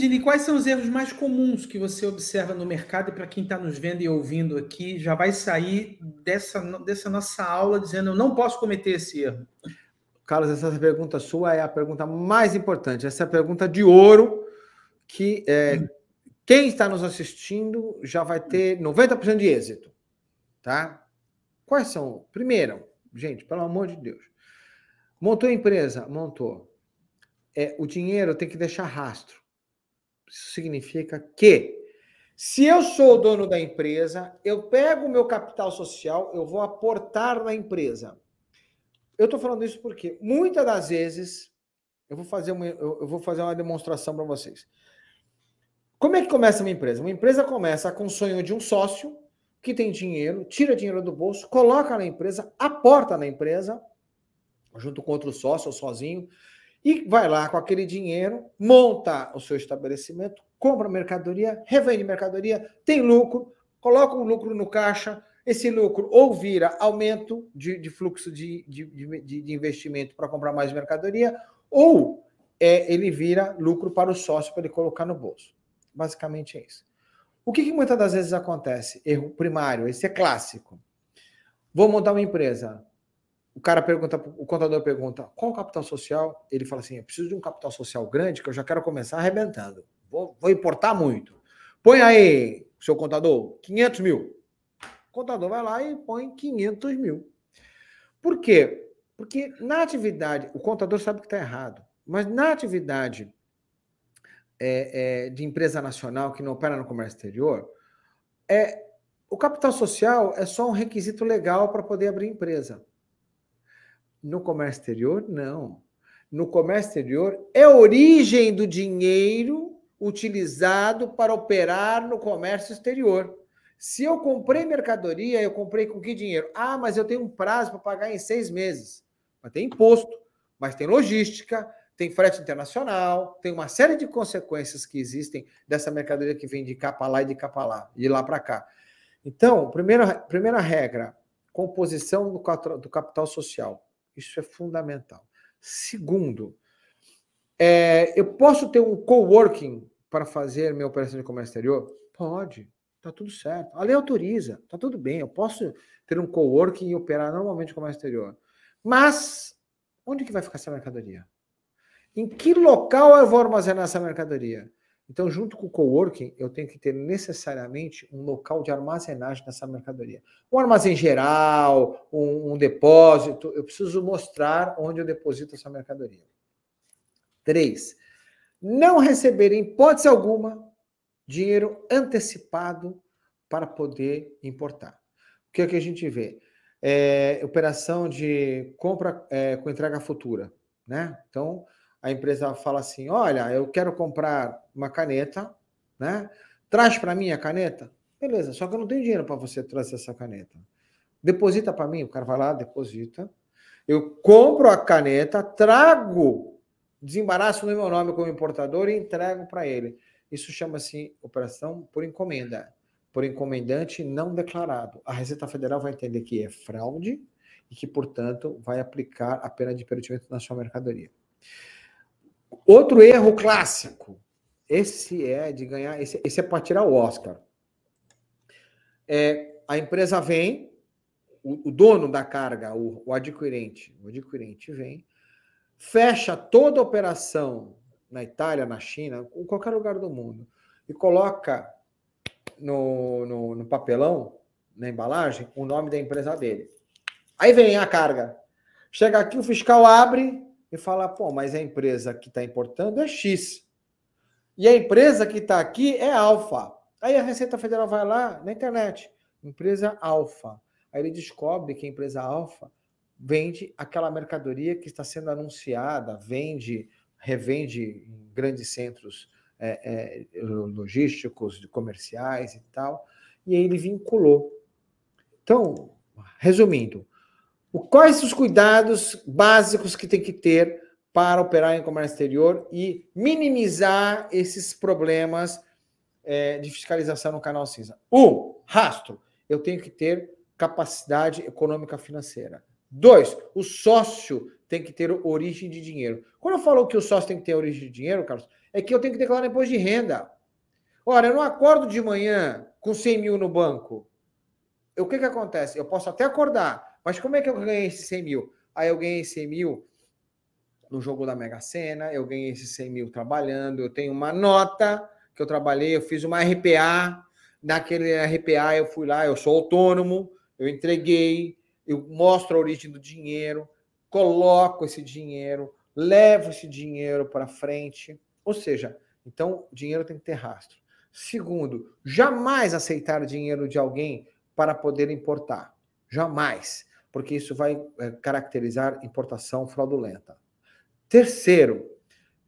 Virginie, quais são os erros mais comuns que você observa no mercado? E para quem está nos vendo e ouvindo aqui, já vai sair dessa, dessa nossa aula dizendo: eu não posso cometer esse erro. Carlos, essa pergunta sua é a pergunta mais importante. Essa é a pergunta de ouro que é, quem está nos assistindo já vai ter 90% de êxito. Tá? Quais são? Primeiro, gente, pelo amor de Deus. Montou a empresa? Montou. É, o dinheiro tem que deixar rastro. Isso significa que se eu sou o dono da empresa, eu pego o meu capital social, eu vou aportar na empresa. Eu estou falando isso porque muitas das vezes eu vou fazer uma, eu vou fazer uma demonstração para vocês. Como é que começa uma empresa? Uma empresa começa com o sonho de um sócio que tem dinheiro, tira dinheiro do bolso, coloca na empresa, aporta na empresa, junto com outro sócio ou sozinho, e vai lá com aquele dinheiro, monta o seu estabelecimento, compra mercadoria, revende mercadoria, tem lucro, coloca um lucro no caixa, esse lucro ou vira aumento de, de fluxo de, de, de, investimento para comprar mais mercadoria, ou é, ele vira lucro para o sócio para ele colocar no bolso. Basicamente é isso. O que, que muitas das vezes acontece? Erro primário, esse é clássico. Vou montar uma empresa o cara pergunta, o contador pergunta, qual capital social? Ele fala assim, eu preciso de um capital social grande que eu já quero começar arrebentando. Vou, vou importar muito. Põe aí, seu contador, 500 mil. O contador vai lá e põe 500 mil. Por quê? Porque na atividade, o contador sabe que está errado, mas na atividade é, é, de empresa nacional que não opera no comércio exterior, é, o capital social é só um requisito legal para poder abrir empresa. No comércio exterior, não. No comércio exterior é a origem do dinheiro utilizado para operar no comércio exterior. Se eu comprei mercadoria, eu comprei com que dinheiro? Ah, mas eu tenho um prazo para pagar em seis meses. Mas tem imposto, mas tem logística, tem frete internacional, tem uma série de consequências que existem dessa mercadoria que vem de cá para lá e de cá para lá, de lá para cá. Então, primeira, primeira regra, composição do, do capital social. Isso é fundamental. Segundo, é, eu posso ter um coworking para fazer minha operação de comércio exterior? Pode, tá tudo certo. A lei autoriza, tá tudo bem. Eu posso ter um coworking e operar normalmente comércio exterior. Mas onde que vai ficar essa mercadoria? Em que local eu vou armazenar essa mercadoria? Então, junto com o coworking, eu tenho que ter necessariamente um local de armazenagem dessa mercadoria. Um armazém geral, um, um depósito, eu preciso mostrar onde eu deposito essa mercadoria. Três, não receber, em hipótese alguma, dinheiro antecipado para poder importar. O que é que a gente vê? É, operação de compra é, com entrega futura, né? Então, a empresa fala assim: olha, eu quero comprar uma caneta, né? Traz para mim a caneta. Beleza, só que eu não tenho dinheiro para você trazer essa caneta. Deposita para mim, o cara vai lá, deposita. Eu compro a caneta, trago, desembaraço no meu nome como importador e entrego para ele. Isso chama-se operação por encomenda, por encomendante não declarado. A Receita Federal vai entender que é fraude e que, portanto, vai aplicar a pena de peritamento na sua mercadoria. Outro erro clássico. Esse é de ganhar, esse, esse é para tirar o Oscar. É, a empresa vem, o, o dono da carga, o, o, adquirente, o adquirente vem, fecha toda a operação na Itália, na China, em qualquer lugar do mundo, e coloca no, no, no papelão, na embalagem, o nome da empresa dele. Aí vem a carga. Chega aqui, o fiscal abre, e falar, pô, mas a empresa que está importando é X. E a empresa que está aqui é alfa. Aí a Receita Federal vai lá na internet, empresa alfa. Aí ele descobre que a empresa alfa vende aquela mercadoria que está sendo anunciada, vende, revende em grandes centros é, é, logísticos, comerciais e tal. E aí ele vinculou. Então, resumindo, Quais os cuidados básicos que tem que ter para operar em comércio exterior e minimizar esses problemas é, de fiscalização no canal cinza? Um, rastro. Eu tenho que ter capacidade econômica financeira. Dois, o sócio tem que ter origem de dinheiro. Quando eu falo que o sócio tem que ter origem de dinheiro, Carlos, é que eu tenho que declarar imposto de renda. Ora, eu não acordo de manhã com 100 mil no banco. O que, que acontece? Eu posso até acordar, mas como é que eu ganhei esses 100 mil? Aí eu ganhei 100 mil no jogo da Mega Sena, eu ganhei esses 100 mil trabalhando, eu tenho uma nota que eu trabalhei, eu fiz uma RPA, naquele RPA eu fui lá, eu sou autônomo, eu entreguei, eu mostro a origem do dinheiro, coloco esse dinheiro, levo esse dinheiro para frente, ou seja, então dinheiro tem que ter rastro. Segundo, jamais aceitar dinheiro de alguém para poder importar. Jamais porque isso vai eh, caracterizar importação fraudulenta. Terceiro,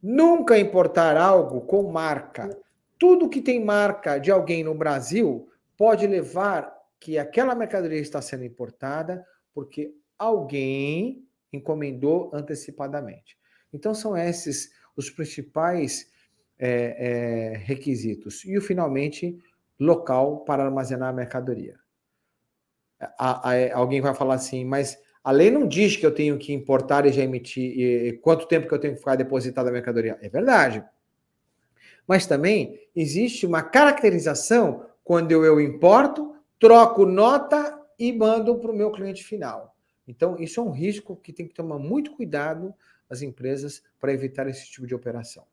nunca importar algo com marca. Tudo que tem marca de alguém no Brasil pode levar que aquela mercadoria está sendo importada porque alguém encomendou antecipadamente. Então, são esses os principais é, é, requisitos. E, finalmente, local para armazenar a mercadoria a, a, alguém vai falar assim, mas a lei não diz que eu tenho que importar e já emitir, e, e quanto tempo que eu tenho que ficar depositado a mercadoria. É verdade. Mas também existe uma caracterização quando eu, eu importo, troco nota e mando para o meu cliente final. Então, isso é um risco que tem que tomar muito cuidado as empresas para evitar esse tipo de operação.